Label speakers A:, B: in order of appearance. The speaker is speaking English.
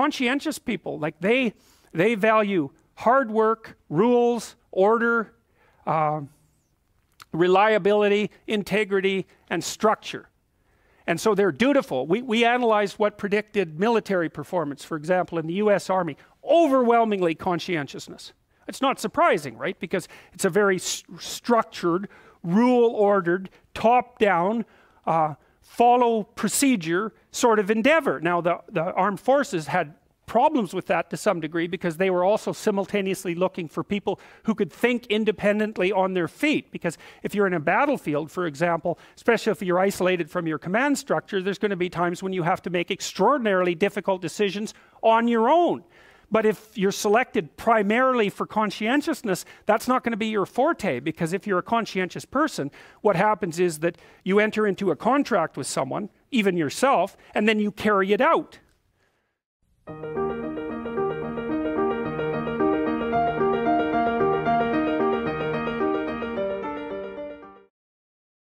A: conscientious people. Like they, they value hard work, rules, order, uh, reliability, integrity, and structure. And so they're dutiful. We, we analyzed what predicted military performance, for example, in the US Army. Overwhelmingly conscientiousness. It's not surprising, right? Because it's a very st structured, rule ordered, top down, uh, follow procedure sort of endeavor. Now, the, the armed forces had problems with that to some degree because they were also simultaneously looking for people who could think independently on their feet. Because if you're in a battlefield, for example, especially if you're isolated from your command structure, there's going to be times when you have to make extraordinarily difficult decisions on your own. But if you're selected primarily for conscientiousness, that's not going to be your forte because if you're a conscientious person, what happens is that you enter into a contract with someone, even yourself, and then you carry it out.